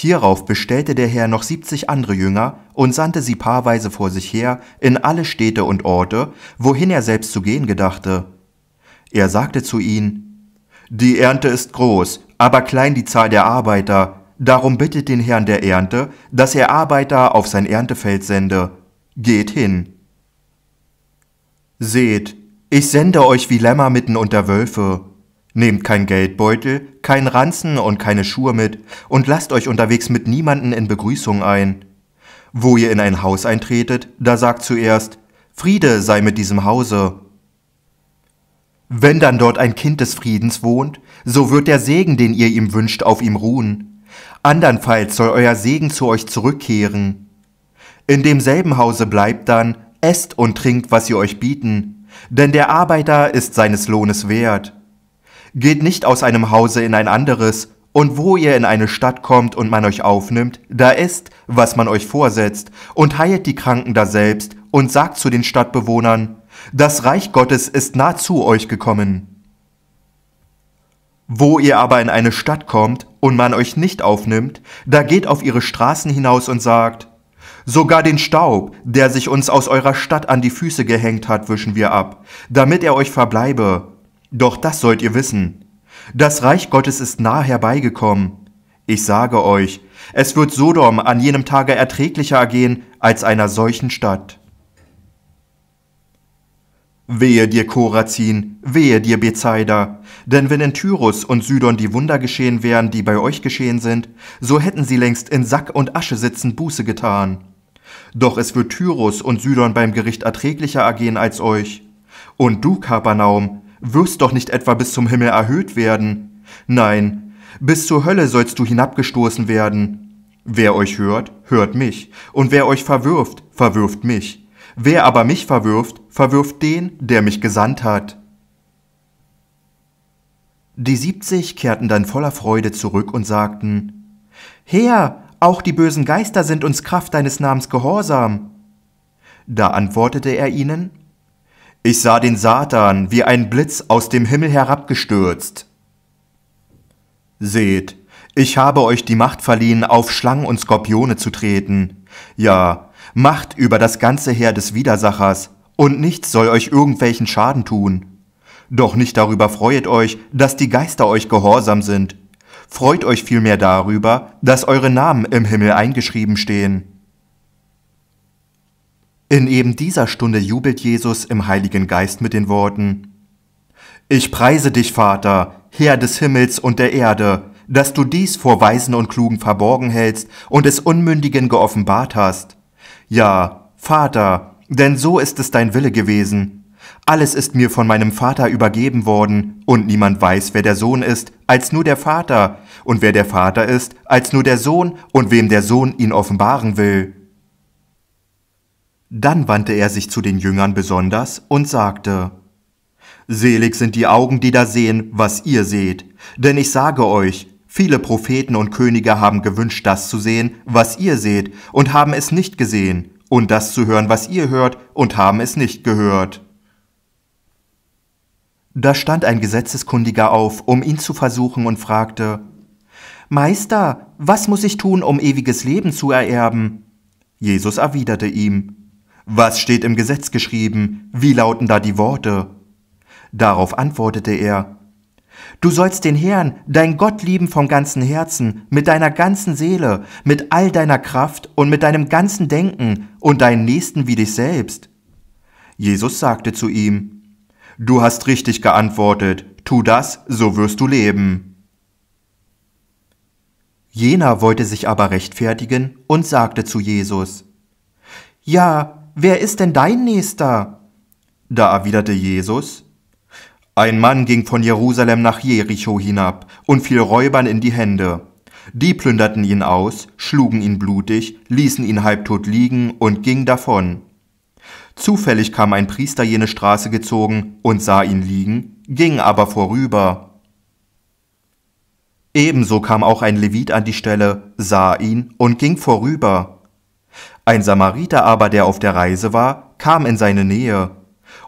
Hierauf bestellte der Herr noch siebzig andere Jünger und sandte sie paarweise vor sich her in alle Städte und Orte, wohin er selbst zu gehen gedachte. Er sagte zu ihnen, Die Ernte ist groß, aber klein die Zahl der Arbeiter, darum bittet den Herrn der Ernte, dass er Arbeiter auf sein Erntefeld sende. Geht hin. Seht, ich sende euch wie Lämmer mitten unter Wölfe. Nehmt kein Geldbeutel, kein Ranzen und keine Schuhe mit und lasst euch unterwegs mit niemanden in Begrüßung ein. Wo ihr in ein Haus eintretet, da sagt zuerst, Friede sei mit diesem Hause. Wenn dann dort ein Kind des Friedens wohnt, so wird der Segen, den ihr ihm wünscht, auf ihm ruhen. Andernfalls soll euer Segen zu euch zurückkehren. In demselben Hause bleibt dann, esst und trinkt, was sie euch bieten, denn der Arbeiter ist seines Lohnes wert. Geht nicht aus einem Hause in ein anderes, und wo ihr in eine Stadt kommt und man euch aufnimmt, da ist, was man euch vorsetzt, und heilt die Kranken daselbst, und sagt zu den Stadtbewohnern, das Reich Gottes ist nah zu euch gekommen. Wo ihr aber in eine Stadt kommt und man euch nicht aufnimmt, da geht auf ihre Straßen hinaus und sagt, Sogar den Staub, der sich uns aus eurer Stadt an die Füße gehängt hat, wischen wir ab, damit er euch verbleibe, doch das sollt ihr wissen. Das Reich Gottes ist nah herbeigekommen. Ich sage euch, es wird Sodom an jenem Tage erträglicher ergehen als einer solchen Stadt. Wehe dir, Korazin, wehe dir, Bethsaida, denn wenn in Tyrus und Sidon die Wunder geschehen wären, die bei euch geschehen sind, so hätten sie längst in Sack und Asche sitzen Buße getan. Doch es wird Tyrus und Sidon beim Gericht erträglicher ergehen als euch. Und du, Kapernaum, wirst doch nicht etwa bis zum Himmel erhöht werden. Nein, bis zur Hölle sollst du hinabgestoßen werden. Wer euch hört, hört mich, und wer euch verwirft, verwirft mich. Wer aber mich verwirft, verwirft den, der mich gesandt hat. Die siebzig kehrten dann voller Freude zurück und sagten Herr, auch die bösen Geister sind uns Kraft deines Namens gehorsam. Da antwortete er ihnen ich sah den Satan wie ein Blitz aus dem Himmel herabgestürzt. Seht, ich habe euch die Macht verliehen, auf Schlangen und Skorpione zu treten. Ja, Macht über das ganze Heer des Widersachers, und nichts soll euch irgendwelchen Schaden tun. Doch nicht darüber freuet euch, dass die Geister euch gehorsam sind. Freut euch vielmehr darüber, dass eure Namen im Himmel eingeschrieben stehen. In eben dieser Stunde jubelt Jesus im Heiligen Geist mit den Worten, Ich preise dich, Vater, Herr des Himmels und der Erde, dass du dies vor Weisen und Klugen verborgen hältst und es Unmündigen geoffenbart hast. Ja, Vater, denn so ist es dein Wille gewesen. Alles ist mir von meinem Vater übergeben worden, und niemand weiß, wer der Sohn ist, als nur der Vater, und wer der Vater ist, als nur der Sohn, und wem der Sohn ihn offenbaren will. Dann wandte er sich zu den Jüngern besonders und sagte, Selig sind die Augen, die da sehen, was ihr seht, denn ich sage euch, viele Propheten und Könige haben gewünscht, das zu sehen, was ihr seht, und haben es nicht gesehen, und das zu hören, was ihr hört, und haben es nicht gehört. Da stand ein Gesetzeskundiger auf, um ihn zu versuchen, und fragte, Meister, was muss ich tun, um ewiges Leben zu ererben? Jesus erwiderte ihm, was steht im Gesetz geschrieben? Wie lauten da die Worte? Darauf antwortete er, Du sollst den Herrn, dein Gott lieben vom ganzen Herzen, mit deiner ganzen Seele, mit all deiner Kraft und mit deinem ganzen Denken und deinen Nächsten wie dich selbst. Jesus sagte zu ihm, Du hast richtig geantwortet, tu das, so wirst du leben. Jener wollte sich aber rechtfertigen und sagte zu Jesus, Ja, wer ist denn dein Nächster? Da erwiderte Jesus, ein Mann ging von Jerusalem nach Jericho hinab und fiel Räubern in die Hände. Die plünderten ihn aus, schlugen ihn blutig, ließen ihn halbtot liegen und ging davon. Zufällig kam ein Priester jene Straße gezogen und sah ihn liegen, ging aber vorüber. Ebenso kam auch ein Levit an die Stelle, sah ihn und ging vorüber. Ein Samariter aber, der auf der Reise war, kam in seine Nähe,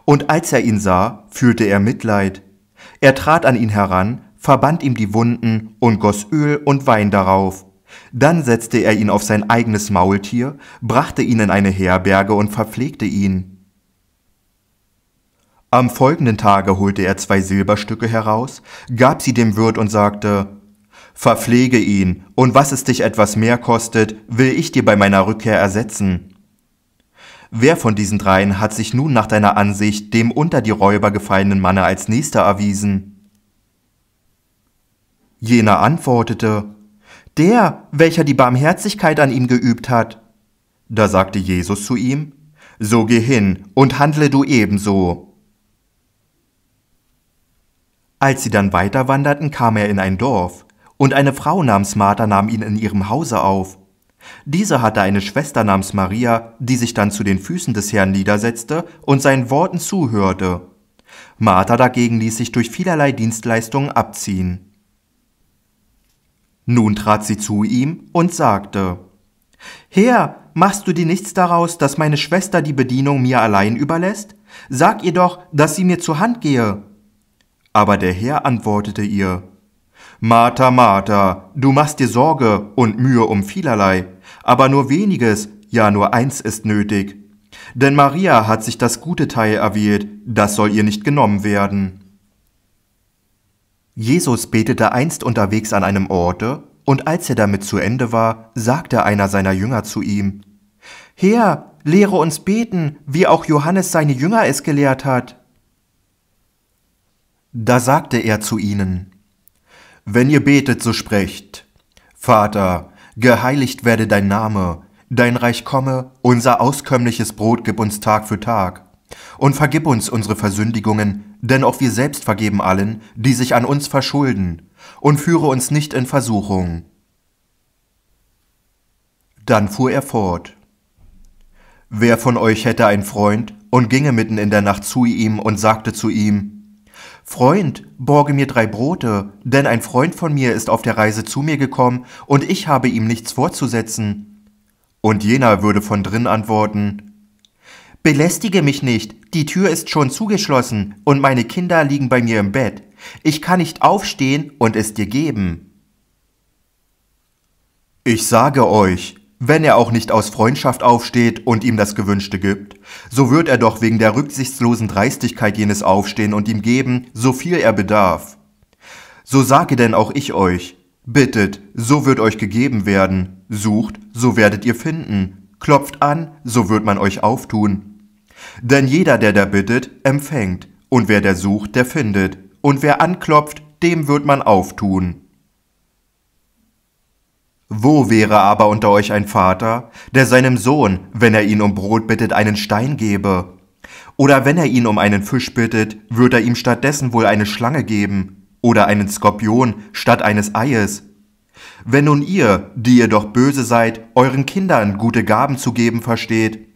und als er ihn sah, fühlte er Mitleid. Er trat an ihn heran, verband ihm die Wunden und goss Öl und Wein darauf. Dann setzte er ihn auf sein eigenes Maultier, brachte ihn in eine Herberge und verpflegte ihn. Am folgenden Tage holte er zwei Silberstücke heraus, gab sie dem Wirt und sagte Verpflege ihn, und was es dich etwas mehr kostet, will ich dir bei meiner Rückkehr ersetzen. Wer von diesen dreien hat sich nun nach deiner Ansicht dem unter die Räuber gefallenen Manne als nächster erwiesen? Jener antwortete, Der, welcher die Barmherzigkeit an ihm geübt hat. Da sagte Jesus zu ihm, So geh hin und handle du ebenso. Als sie dann weiterwanderten, kam er in ein Dorf, und eine Frau namens Martha nahm ihn in ihrem Hause auf. Diese hatte eine Schwester namens Maria, die sich dann zu den Füßen des Herrn niedersetzte und seinen Worten zuhörte. Martha dagegen ließ sich durch vielerlei Dienstleistungen abziehen. Nun trat sie zu ihm und sagte Herr, machst du dir nichts daraus, dass meine Schwester die Bedienung mir allein überlässt? Sag ihr doch, dass sie mir zur Hand gehe. Aber der Herr antwortete ihr Martha, Martha, du machst dir Sorge und Mühe um vielerlei, aber nur weniges, ja nur eins ist nötig. Denn Maria hat sich das gute Teil erwählt, das soll ihr nicht genommen werden. Jesus betete einst unterwegs an einem Orte, und als er damit zu Ende war, sagte einer seiner Jünger zu ihm, Herr, lehre uns beten, wie auch Johannes seine Jünger es gelehrt hat. Da sagte er zu ihnen, wenn ihr betet, so sprecht, Vater, geheiligt werde dein Name, dein Reich komme, unser auskömmliches Brot gib uns Tag für Tag. Und vergib uns unsere Versündigungen, denn auch wir selbst vergeben allen, die sich an uns verschulden, und führe uns nicht in Versuchung. Dann fuhr er fort. Wer von euch hätte einen Freund und ginge mitten in der Nacht zu ihm und sagte zu ihm, Freund, borge mir drei Brote, denn ein Freund von mir ist auf der Reise zu mir gekommen, und ich habe ihm nichts vorzusetzen. Und jener würde von drin antworten Belästige mich nicht, die Tür ist schon zugeschlossen, und meine Kinder liegen bei mir im Bett. Ich kann nicht aufstehen und es dir geben. Ich sage euch, wenn er auch nicht aus Freundschaft aufsteht und ihm das Gewünschte gibt, so wird er doch wegen der rücksichtslosen Dreistigkeit jenes aufstehen und ihm geben, so viel er bedarf. So sage denn auch ich euch, bittet, so wird euch gegeben werden, sucht, so werdet ihr finden, klopft an, so wird man euch auftun. Denn jeder, der da bittet, empfängt, und wer der sucht, der findet, und wer anklopft, dem wird man auftun. Wo wäre aber unter euch ein Vater, der seinem Sohn, wenn er ihn um Brot bittet, einen Stein gebe? Oder wenn er ihn um einen Fisch bittet, würde er ihm stattdessen wohl eine Schlange geben, oder einen Skorpion statt eines Eies? Wenn nun ihr, die ihr doch böse seid, euren Kindern gute Gaben zu geben versteht,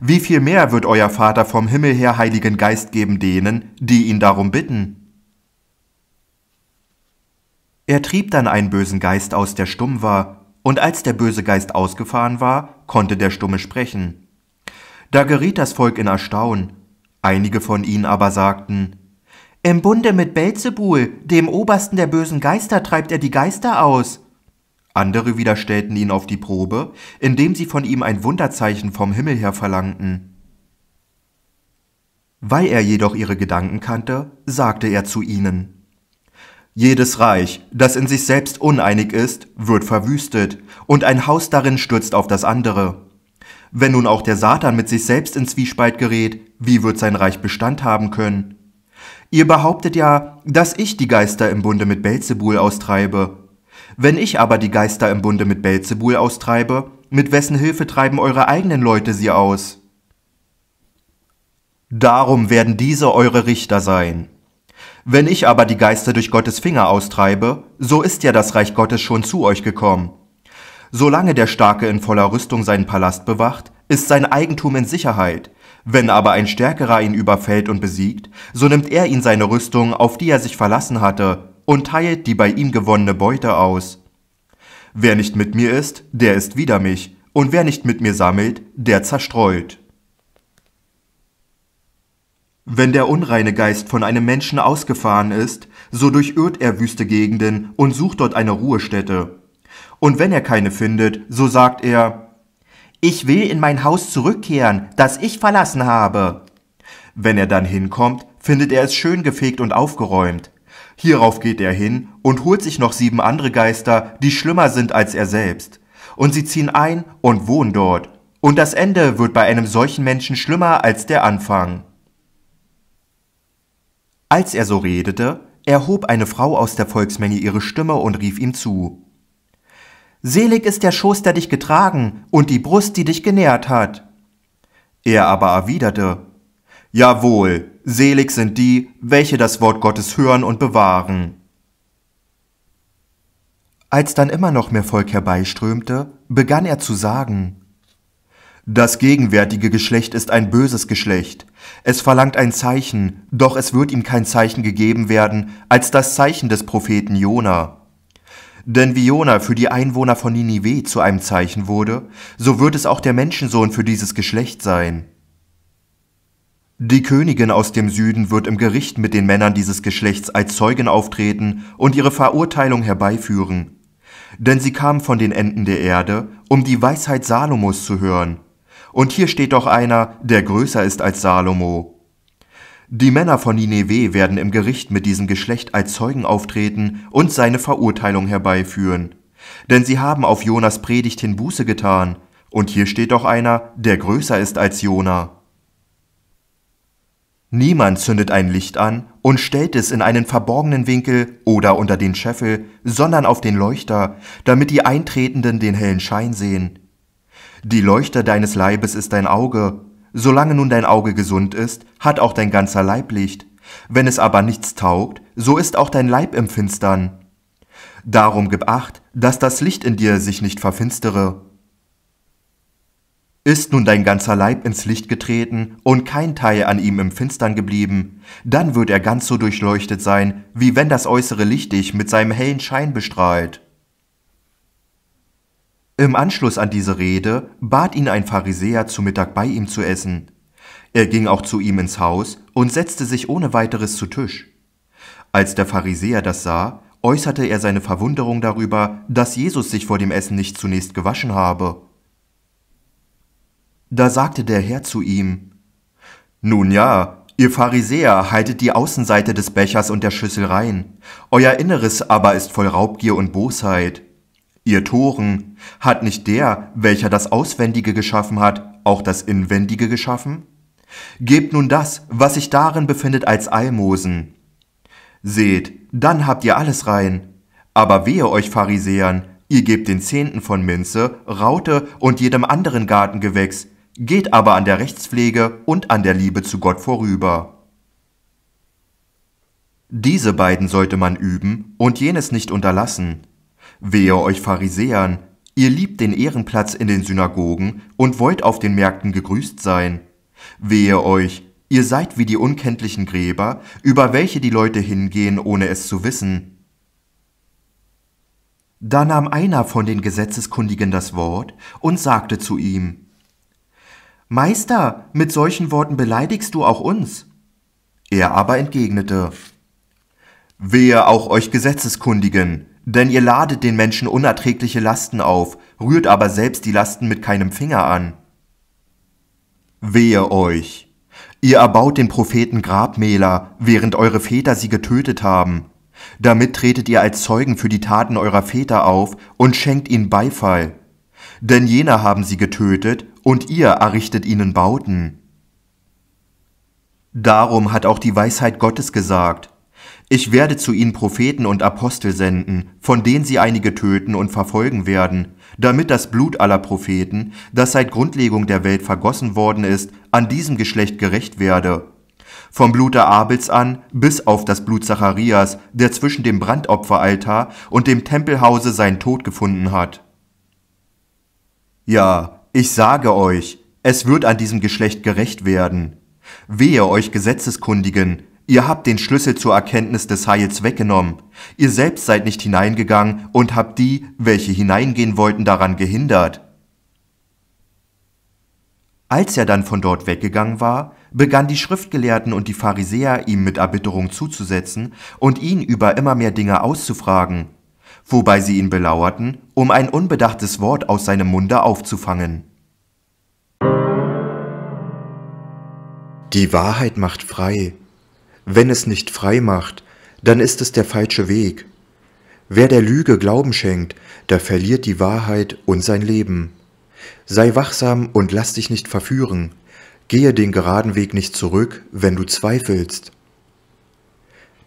wie viel mehr wird euer Vater vom Himmel her Heiligen Geist geben denen, die ihn darum bitten? Er trieb dann einen bösen Geist aus, der stumm war, und als der böse Geist ausgefahren war, konnte der Stumme sprechen. Da geriet das Volk in Erstaunen, einige von ihnen aber sagten, Im Bunde mit Belzebul, dem Obersten der bösen Geister, treibt er die Geister aus. Andere wieder stellten ihn auf die Probe, indem sie von ihm ein Wunderzeichen vom Himmel her verlangten. Weil er jedoch ihre Gedanken kannte, sagte er zu ihnen, jedes Reich, das in sich selbst uneinig ist, wird verwüstet, und ein Haus darin stürzt auf das andere. Wenn nun auch der Satan mit sich selbst in Zwiespalt gerät, wie wird sein Reich Bestand haben können? Ihr behauptet ja, dass ich die Geister im Bunde mit Belzebul austreibe. Wenn ich aber die Geister im Bunde mit Belzebul austreibe, mit wessen Hilfe treiben eure eigenen Leute sie aus? Darum werden diese eure Richter sein. Wenn ich aber die Geister durch Gottes Finger austreibe, so ist ja das Reich Gottes schon zu euch gekommen. Solange der Starke in voller Rüstung seinen Palast bewacht, ist sein Eigentum in Sicherheit. Wenn aber ein Stärkerer ihn überfällt und besiegt, so nimmt er ihn seine Rüstung, auf die er sich verlassen hatte, und teilt die bei ihm gewonnene Beute aus. Wer nicht mit mir ist, der ist wider mich, und wer nicht mit mir sammelt, der zerstreut. Wenn der unreine Geist von einem Menschen ausgefahren ist, so durchirrt er wüste Gegenden und sucht dort eine Ruhestätte. Und wenn er keine findet, so sagt er, ich will in mein Haus zurückkehren, das ich verlassen habe. Wenn er dann hinkommt, findet er es schön gefegt und aufgeräumt. Hierauf geht er hin und holt sich noch sieben andere Geister, die schlimmer sind als er selbst. Und sie ziehen ein und wohnen dort. Und das Ende wird bei einem solchen Menschen schlimmer als der Anfang. Als er so redete, erhob eine Frau aus der Volksmenge ihre Stimme und rief ihm zu. Selig ist der Schoß, der dich getragen, und die Brust, die dich genährt hat. Er aber erwiderte, Jawohl, selig sind die, welche das Wort Gottes hören und bewahren. Als dann immer noch mehr Volk herbeiströmte, begann er zu sagen, das gegenwärtige Geschlecht ist ein böses Geschlecht. Es verlangt ein Zeichen, doch es wird ihm kein Zeichen gegeben werden, als das Zeichen des Propheten Jona. Denn wie Jona für die Einwohner von Ninive zu einem Zeichen wurde, so wird es auch der Menschensohn für dieses Geschlecht sein. Die Königin aus dem Süden wird im Gericht mit den Männern dieses Geschlechts als Zeugen auftreten und ihre Verurteilung herbeiführen. Denn sie kam von den Enden der Erde, um die Weisheit Salomos zu hören. Und hier steht doch einer, der größer ist als Salomo. Die Männer von Nineveh werden im Gericht mit diesem Geschlecht als Zeugen auftreten und seine Verurteilung herbeiführen. Denn sie haben auf Jonas Predigt hin Buße getan, und hier steht doch einer, der größer ist als Jona. Niemand zündet ein Licht an und stellt es in einen verborgenen Winkel oder unter den Scheffel, sondern auf den Leuchter, damit die Eintretenden den hellen Schein sehen. Die Leuchter deines Leibes ist dein Auge. Solange nun dein Auge gesund ist, hat auch dein ganzer Leib Licht. Wenn es aber nichts taugt, so ist auch dein Leib im Finstern. Darum gib acht, dass das Licht in dir sich nicht verfinstere. Ist nun dein ganzer Leib ins Licht getreten und kein Teil an ihm im Finstern geblieben, dann wird er ganz so durchleuchtet sein, wie wenn das äußere Licht dich mit seinem hellen Schein bestrahlt. Im Anschluss an diese Rede bat ihn ein Pharisäer zu Mittag bei ihm zu essen. Er ging auch zu ihm ins Haus und setzte sich ohne weiteres zu Tisch. Als der Pharisäer das sah, äußerte er seine Verwunderung darüber, dass Jesus sich vor dem Essen nicht zunächst gewaschen habe. Da sagte der Herr zu ihm, Nun ja, ihr Pharisäer haltet die Außenseite des Bechers und der Schüssel rein, euer Inneres aber ist voll Raubgier und Bosheit. Ihr Toren, hat nicht der, welcher das Auswendige geschaffen hat, auch das Inwendige geschaffen? Gebt nun das, was sich darin befindet, als Almosen. Seht, dann habt ihr alles rein. Aber wehe euch Pharisäern, ihr gebt den Zehnten von Minze, Raute und jedem anderen Gartengewächs, geht aber an der Rechtspflege und an der Liebe zu Gott vorüber. Diese beiden sollte man üben und jenes nicht unterlassen. Wehe euch Pharisäern, ihr liebt den Ehrenplatz in den Synagogen und wollt auf den Märkten gegrüßt sein. Wehe euch, ihr seid wie die unkenntlichen Gräber, über welche die Leute hingehen, ohne es zu wissen. Da nahm einer von den Gesetzeskundigen das Wort und sagte zu ihm, Meister, mit solchen Worten beleidigst du auch uns. Er aber entgegnete, Wehe auch euch Gesetzeskundigen, denn ihr ladet den Menschen unerträgliche Lasten auf, rührt aber selbst die Lasten mit keinem Finger an. Wehe euch! Ihr erbaut den Propheten Grabmäler, während eure Väter sie getötet haben. Damit tretet ihr als Zeugen für die Taten eurer Väter auf und schenkt ihnen Beifall. Denn jener haben sie getötet, und ihr errichtet ihnen Bauten. Darum hat auch die Weisheit Gottes gesagt, ich werde zu ihnen Propheten und Apostel senden, von denen sie einige töten und verfolgen werden, damit das Blut aller Propheten, das seit Grundlegung der Welt vergossen worden ist, an diesem Geschlecht gerecht werde. Vom Blute Abels an bis auf das Blut Zacharias, der zwischen dem Brandopferaltar und dem Tempelhause seinen Tod gefunden hat. Ja, ich sage euch, es wird an diesem Geschlecht gerecht werden. Wehe euch Gesetzeskundigen, Ihr habt den Schlüssel zur Erkenntnis des Heils weggenommen. Ihr selbst seid nicht hineingegangen und habt die, welche hineingehen wollten, daran gehindert. Als er dann von dort weggegangen war, begannen die Schriftgelehrten und die Pharisäer ihm mit Erbitterung zuzusetzen und ihn über immer mehr Dinge auszufragen, wobei sie ihn belauerten, um ein unbedachtes Wort aus seinem Munde aufzufangen. Die Wahrheit macht frei, wenn es nicht frei macht, dann ist es der falsche Weg. Wer der Lüge Glauben schenkt, der verliert die Wahrheit und sein Leben. Sei wachsam und lass dich nicht verführen. Gehe den geraden Weg nicht zurück, wenn du zweifelst.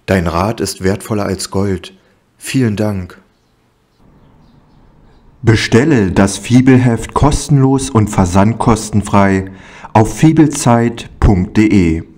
Dein Rat ist wertvoller als Gold. Vielen Dank. Bestelle das Fibelheft kostenlos und versandkostenfrei auf fibelzeit.de.